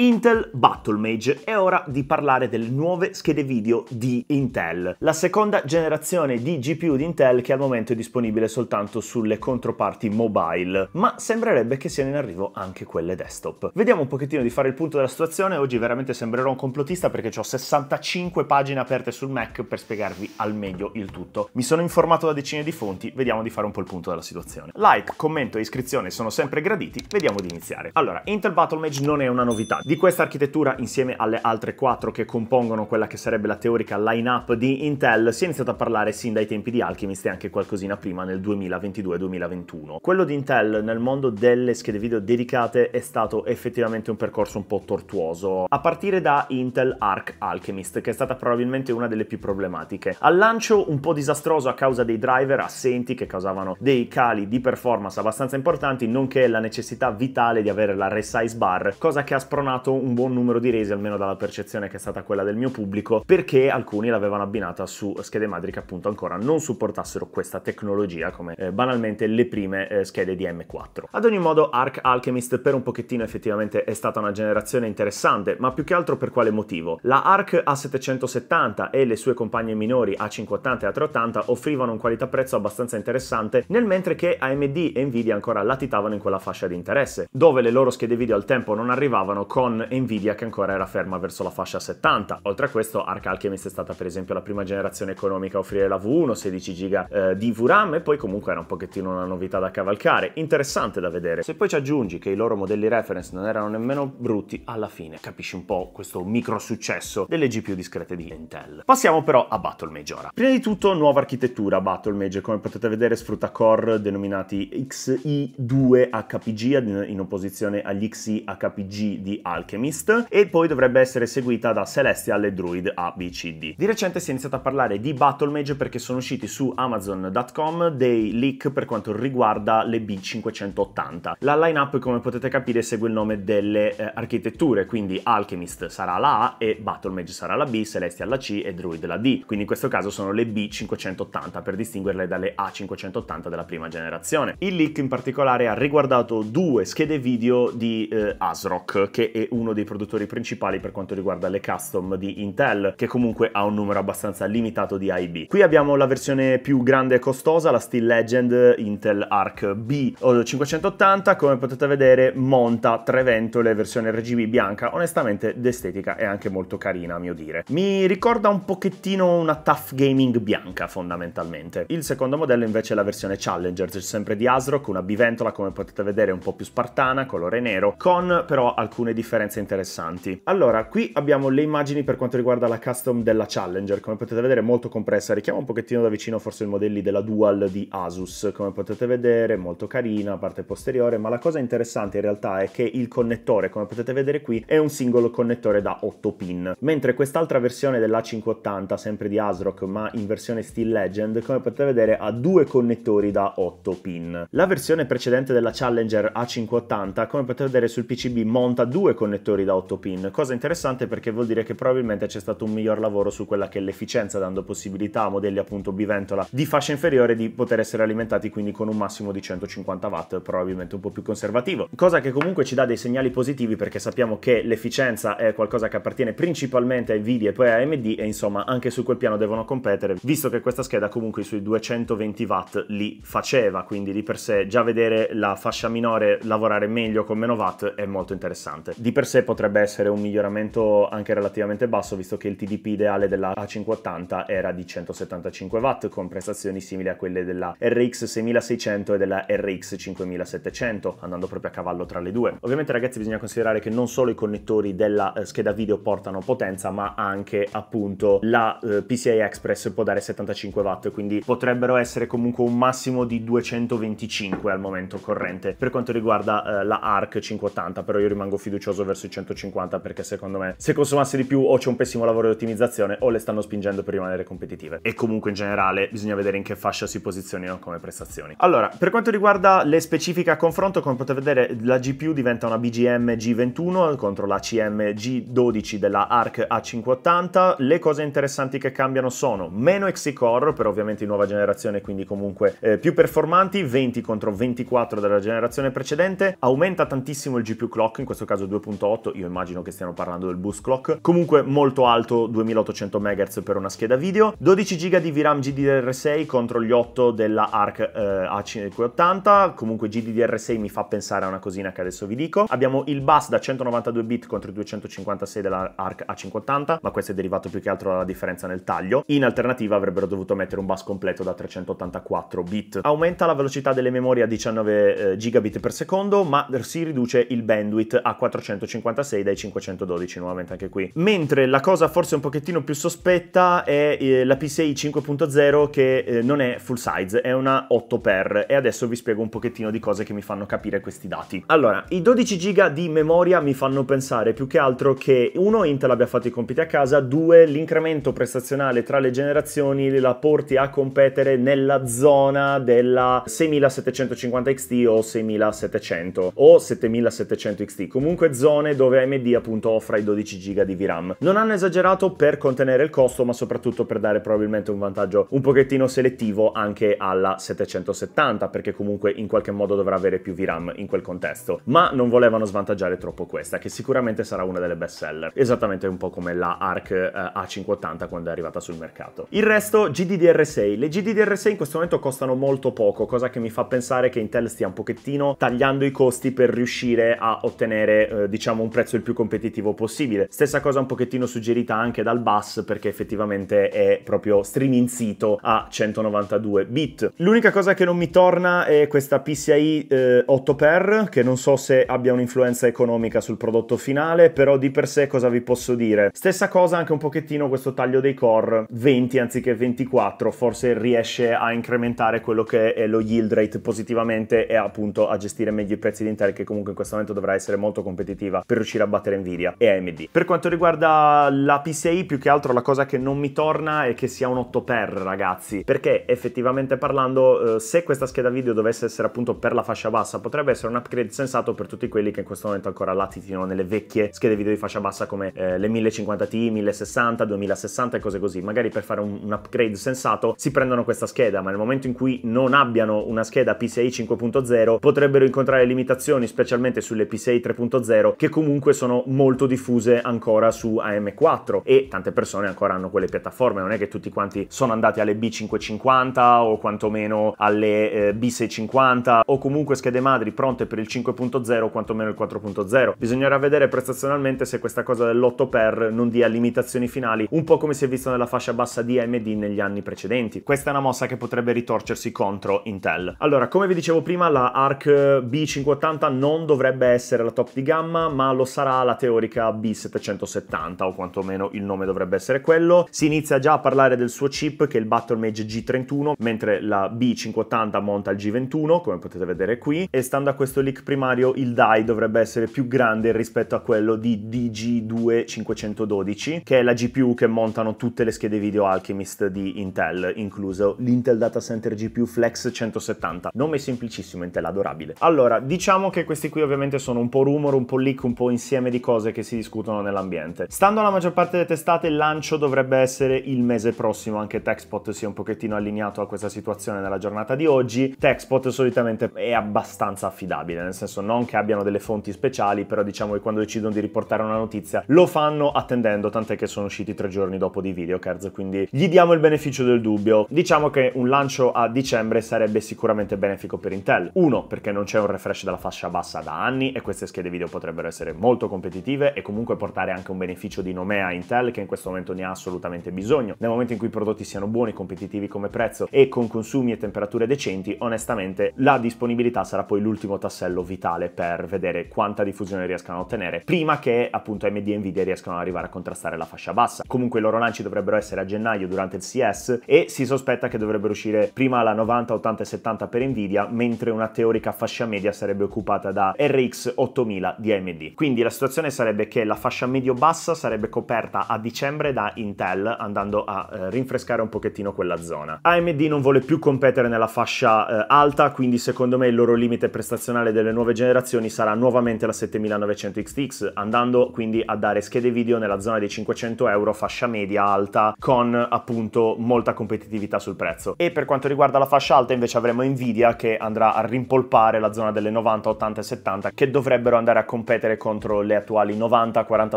Intel Battle Mage. È ora di parlare delle nuove schede video di Intel, la seconda generazione di GPU di Intel che al momento è disponibile soltanto sulle controparti mobile, ma sembrerebbe che siano in arrivo anche quelle desktop. Vediamo un pochettino di fare il punto della situazione, oggi veramente sembrerò un complottista perché ho 65 pagine aperte sul Mac per spiegarvi al meglio il tutto. Mi sono informato da decine di fonti, vediamo di fare un po' il punto della situazione. Like, commento e iscrizione sono sempre graditi, vediamo di iniziare. Allora, Intel Battle Mage non è una novità, di questa architettura, insieme alle altre quattro che compongono quella che sarebbe la teorica line-up di Intel, si è iniziato a parlare sin dai tempi di Alchemist e anche qualcosina prima nel 2022-2021. Quello di Intel nel mondo delle schede video dedicate è stato effettivamente un percorso un po' tortuoso, a partire da Intel Arc Alchemist, che è stata probabilmente una delle più problematiche. Al lancio un po' disastroso a causa dei driver assenti che causavano dei cali di performance abbastanza importanti, nonché la necessità vitale di avere la resize bar, cosa che ha spronato funzionato un buon numero di resi, almeno dalla percezione che è stata quella del mio pubblico, perché alcuni l'avevano abbinata su schede madri che appunto ancora non supportassero questa tecnologia, come eh, banalmente le prime eh, schede di M4. Ad ogni modo, Arc Alchemist per un pochettino effettivamente è stata una generazione interessante, ma più che altro per quale motivo? La Arc A770 e le sue compagne minori A580 e A380 offrivano un qualità-prezzo abbastanza interessante, nel mentre che AMD e Nvidia ancora latitavano in quella fascia di interesse, dove le loro schede video al tempo non arrivavano con con Nvidia che ancora era ferma verso la fascia 70. Oltre a questo Arc Alchemist è stata per esempio la prima generazione economica a offrire la V1, 16 GB eh, di VRAM e poi comunque era un pochettino una novità da cavalcare, interessante da vedere. Se poi ci aggiungi che i loro modelli reference non erano nemmeno brutti, alla fine capisci un po' questo micro successo delle GPU discrete di Intel. Passiamo però a Battle Mage ora. Prima di tutto nuova architettura Battle Mage, come potete vedere sfrutta core denominati XI2 HPG in opposizione agli XI HPG di Alpha Alchemist e poi dovrebbe essere seguita da Celestial e Druid ABCD. Di recente si è iniziato a parlare di Battle Mage perché sono usciti su Amazon.com dei leak per quanto riguarda le B580. La lineup come potete capire segue il nome delle eh, architetture, quindi Alchemist sarà la A e Battle Mage sarà la B, Celestial la C e Druid la D. Quindi in questo caso sono le B580 per distinguerle dalle A580 della prima generazione. Il leak in particolare ha riguardato due schede video di eh, ASRock che è uno dei produttori principali per quanto riguarda le custom di Intel, che comunque ha un numero abbastanza limitato di IB. Qui abbiamo la versione più grande e costosa, la Steel Legend Intel Arc B 580, come potete vedere monta tre ventole versione RGB bianca, onestamente d'estetica è anche molto carina a mio dire. Mi ricorda un pochettino una Tough Gaming bianca fondamentalmente. Il secondo modello invece è la versione Challenger, c'è sempre di ASRock, una biventola come potete vedere un po' più spartana, colore nero, con però alcune differenze differenze interessanti. Allora, qui abbiamo le immagini per quanto riguarda la custom della Challenger, come potete vedere molto compressa, richiamo un pochettino da vicino forse i modelli della Dual di Asus, come potete vedere molto carina, parte posteriore, ma la cosa interessante in realtà è che il connettore, come potete vedere qui, è un singolo connettore da 8 pin, mentre quest'altra versione dell'A580, sempre di ASRock, ma in versione Steel Legend, come potete vedere ha due connettori da 8 pin. La versione precedente della Challenger A580, come potete vedere sul PCB, monta due connettori da 8 pin, cosa interessante perché vuol dire che probabilmente c'è stato un miglior lavoro su quella che è l'efficienza, dando possibilità a modelli appunto biventola di fascia inferiore di poter essere alimentati quindi con un massimo di 150 watt, probabilmente un po' più conservativo, cosa che comunque ci dà dei segnali positivi perché sappiamo che l'efficienza è qualcosa che appartiene principalmente a Nvidia e poi a AMD e insomma anche su quel piano devono competere, visto che questa scheda comunque sui 220 watt li faceva, quindi di per sé già vedere la fascia minore lavorare meglio con meno watt è molto interessante. Di di per sé potrebbe essere un miglioramento anche relativamente basso visto che il TDP ideale della a 50 era di 175 watt con prestazioni simili a quelle della RX 6600 e della RX 5700 andando proprio a cavallo tra le due. Ovviamente ragazzi bisogna considerare che non solo i connettori della eh, scheda video portano potenza ma anche appunto la eh, PCI Express può dare 75 watt quindi potrebbero essere comunque un massimo di 225 al momento corrente per quanto riguarda eh, la ARC 580 però io rimango fiducioso curioso verso i 150 perché secondo me se consumasse di più o c'è un pessimo lavoro di ottimizzazione o le stanno spingendo per rimanere competitive. E comunque in generale bisogna vedere in che fascia si posizionino come prestazioni. Allora, per quanto riguarda le specifiche a confronto, come potete vedere la GPU diventa una BGM G21 contro la CM G12 della ARC A580. Le cose interessanti che cambiano sono meno XC Core, per ovviamente nuova generazione, quindi comunque eh, più performanti, 20 contro 24 della generazione precedente, aumenta tantissimo il GPU clock, in questo caso 2.5 2.8, io immagino che stiano parlando del boost clock, comunque molto alto 2800 MHz per una scheda video, 12 GB di VRAM GDDR6 contro gli 8 della ARC eh, A580, comunque GDDR6 mi fa pensare a una cosina che adesso vi dico, abbiamo il bus da 192 bit contro i 256 della ARC A580, ma questo è derivato più che altro dalla differenza nel taglio, in alternativa avrebbero dovuto mettere un bus completo da 384 bit. Aumenta la velocità delle memorie a 19 eh, gigabit per secondo, ma si riduce il bandwidth a 400 456 dai 512 nuovamente anche qui. Mentre la cosa forse un pochettino più sospetta è eh, la PCI 5.0 che eh, non è full size, è una 8x e adesso vi spiego un pochettino di cose che mi fanno capire questi dati. Allora, i 12 giga di memoria mi fanno pensare più che altro che uno Intel abbia fatto i compiti a casa, due l'incremento prestazionale tra le generazioni la porti a competere nella zona della 6750 XT o 6700 o 7700 XT, comunque zona zone dove AMD appunto offre i 12 giga di VRAM. Non hanno esagerato per contenere il costo, ma soprattutto per dare probabilmente un vantaggio un pochettino selettivo anche alla 770, perché comunque in qualche modo dovrà avere più VRAM in quel contesto. Ma non volevano svantaggiare troppo questa, che sicuramente sarà una delle best seller, esattamente un po' come la ARC eh, A580 quando è arrivata sul mercato. Il resto GDDR6. Le GDDR6 in questo momento costano molto poco, cosa che mi fa pensare che Intel stia un pochettino tagliando i costi per riuscire a ottenere eh, diciamo un prezzo il più competitivo possibile. Stessa cosa un pochettino suggerita anche dal bus perché effettivamente è proprio striminzito a 192 bit. L'unica cosa che non mi torna è questa PCI eh, 8x che non so se abbia un'influenza economica sul prodotto finale, però di per sé cosa vi posso dire? Stessa cosa anche un pochettino questo taglio dei core 20 anziché 24, forse riesce a incrementare quello che è lo yield rate positivamente e appunto a gestire meglio i prezzi di Intel che comunque in questo momento dovrà essere molto competitivo competitiva per riuscire a battere Nvidia e AMD. Per quanto riguarda la PCI, più che altro la cosa che non mi torna è che sia un 8 per ragazzi, perché effettivamente parlando, eh, se questa scheda video dovesse essere appunto per la fascia bassa, potrebbe essere un upgrade sensato per tutti quelli che in questo momento ancora latitino nelle vecchie schede video di fascia bassa come eh, le 1050 t 1060, 2060 e cose così. Magari per fare un, un upgrade sensato si prendono questa scheda, ma nel momento in cui non abbiano una scheda PCI 5.0 potrebbero incontrare limitazioni, specialmente sulle PCI 3.0 0, che comunque sono molto diffuse ancora su AM4 e tante persone ancora hanno quelle piattaforme, non è che tutti quanti sono andati alle B550 o quantomeno alle eh, B650 o comunque schede madri pronte per il 5.0 o quantomeno il 4.0. Bisognerà vedere prestazionalmente se questa cosa dell'8x non dia limitazioni finali, un po' come si è visto nella fascia bassa di AMD negli anni precedenti. Questa è una mossa che potrebbe ritorcersi contro Intel. Allora, come vi dicevo prima, la ARC B580 non dovrebbe essere la top di gamma, chiama, ma lo sarà la teorica B770 o quantomeno il nome dovrebbe essere quello. Si inizia già a parlare del suo chip che è il Battlemage G31, mentre la B580 monta il G21, come potete vedere qui, e stando a questo leak primario il DAI dovrebbe essere più grande rispetto a quello di DG2512, che è la GPU che montano tutte le schede video Alchemist di Intel, incluso l'Intel Data Center GPU Flex 170. Nome semplicissimo, Intel adorabile. Allora, diciamo che questi qui ovviamente sono un po' rumor, un po' leak, click un po' insieme di cose che si discutono nell'ambiente. Stando alla maggior parte delle testate, il lancio dovrebbe essere il mese prossimo, anche TechSpot sia un pochettino allineato a questa situazione nella giornata di oggi. TechSpot solitamente è abbastanza affidabile, nel senso non che abbiano delle fonti speciali, però diciamo che quando decidono di riportare una notizia lo fanno attendendo, tant'è che sono usciti tre giorni dopo di Videocards, quindi gli diamo il beneficio del dubbio. Diciamo che un lancio a dicembre sarebbe sicuramente benefico per Intel. Uno, perché non c'è un refresh della fascia bassa da anni e queste schede video potrebbero potrebbero essere molto competitive e comunque portare anche un beneficio di nomea a Intel che in questo momento ne ha assolutamente bisogno. Nel momento in cui i prodotti siano buoni, competitivi come prezzo e con consumi e temperature decenti, onestamente la disponibilità sarà poi l'ultimo tassello vitale per vedere quanta diffusione riescano a ottenere prima che appunto AMD e Nvidia riescano ad arrivare a contrastare la fascia bassa. Comunque i loro lanci dovrebbero essere a gennaio durante il CS e si sospetta che dovrebbero uscire prima la 90, 80 e 70 per Nvidia, mentre una teorica fascia media sarebbe occupata da RX 8000 di AMD AMD. Quindi la situazione sarebbe che la fascia medio-bassa sarebbe coperta a dicembre da Intel, andando a eh, rinfrescare un pochettino quella zona. AMD non vuole più competere nella fascia eh, alta, quindi secondo me il loro limite prestazionale delle nuove generazioni sarà nuovamente la 7900 XTX, andando quindi a dare schede video nella zona dei 500 euro, fascia media alta, con appunto molta competitività sul prezzo. E per quanto riguarda la fascia alta invece avremo Nvidia che andrà a rimpolpare la zona delle 90, 80 e 70 che dovrebbero andare a competere competere contro le attuali 90, 40,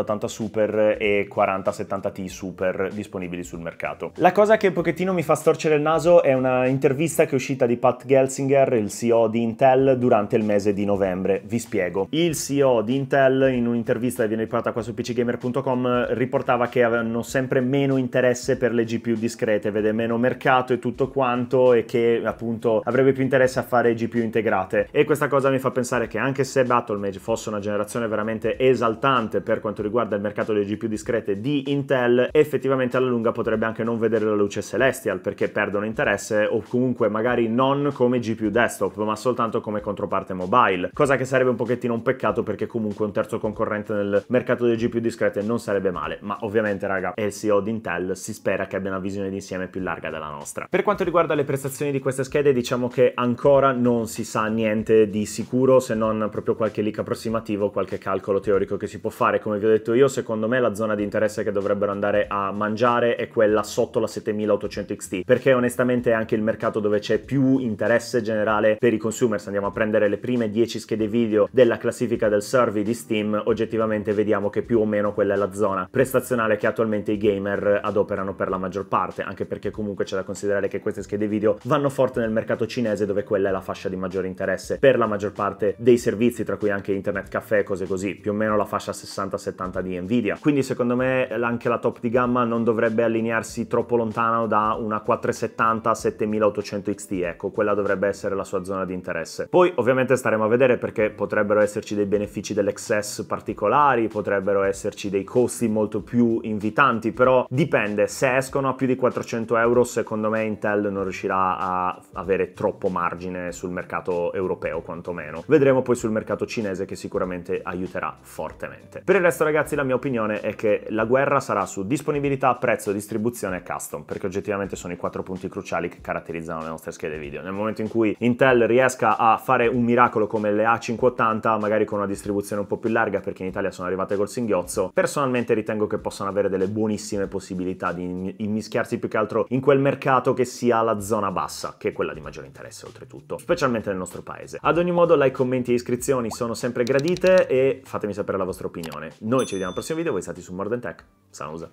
80 Super e 40, 70 T Super disponibili sul mercato. La cosa che un pochettino mi fa storcere il naso è una intervista che è uscita di Pat Gelsinger, il CEO di Intel, durante il mese di novembre. Vi spiego. Il CEO di Intel, in un'intervista che viene riportata qua su pcgamer.com, riportava che avevano sempre meno interesse per le GPU discrete, vede meno mercato e tutto quanto e che appunto avrebbe più interesse a fare GPU integrate. E questa cosa mi fa pensare che anche se Battlemage fosse una generazione un'innovazione veramente esaltante per quanto riguarda il mercato delle GPU discrete di Intel, effettivamente alla lunga potrebbe anche non vedere la luce Celestial perché perdono interesse o comunque magari non come GPU desktop ma soltanto come controparte mobile, cosa che sarebbe un pochettino un peccato perché comunque un terzo concorrente nel mercato delle GPU discrete non sarebbe male, ma ovviamente raga è il CEO di Intel, si spera che abbia una visione d'insieme più larga della nostra. Per quanto riguarda le prestazioni di queste schede diciamo che ancora non si sa niente di sicuro se non proprio qualche leak approssimativo qualche calcolo teorico che si può fare. Come vi ho detto io, secondo me la zona di interesse che dovrebbero andare a mangiare è quella sotto la 7800 XT, perché onestamente è anche il mercato dove c'è più interesse generale per i consumers. Andiamo a prendere le prime 10 schede video della classifica del survey di Steam, oggettivamente vediamo che più o meno quella è la zona prestazionale che attualmente i gamer adoperano per la maggior parte, anche perché comunque c'è da considerare che queste schede video vanno forte nel mercato cinese dove quella è la fascia di maggiore interesse per la maggior parte dei servizi, tra cui anche internet caffè cose così, più o meno la fascia 60-70 di Nvidia. Quindi secondo me anche la top di gamma non dovrebbe allinearsi troppo lontano da una 470 7800 XT, ecco, quella dovrebbe essere la sua zona di interesse. Poi ovviamente staremo a vedere perché potrebbero esserci dei benefici dell'excess particolari, potrebbero esserci dei costi molto più invitanti, però dipende, se escono a più di 400 euro secondo me Intel non riuscirà a avere troppo margine sul mercato europeo quantomeno. Vedremo poi sul mercato cinese che sicuramente sicuramente aiuterà fortemente. Per il resto ragazzi la mia opinione è che la guerra sarà su disponibilità, prezzo, distribuzione e custom, perché oggettivamente sono i quattro punti cruciali che caratterizzano le nostre schede video. Nel momento in cui Intel riesca a fare un miracolo come le A580, magari con una distribuzione un po' più larga, perché in Italia sono arrivate col singhiozzo, personalmente ritengo che possano avere delle buonissime possibilità di immischiarsi più che altro in quel mercato che sia la zona bassa, che è quella di maggiore interesse oltretutto, specialmente nel nostro paese. Ad ogni modo like, commenti e iscrizioni sono sempre gradite, e fatemi sapere la vostra opinione. Noi ci vediamo al prossimo video, voi state su More Than Tech, Sausa.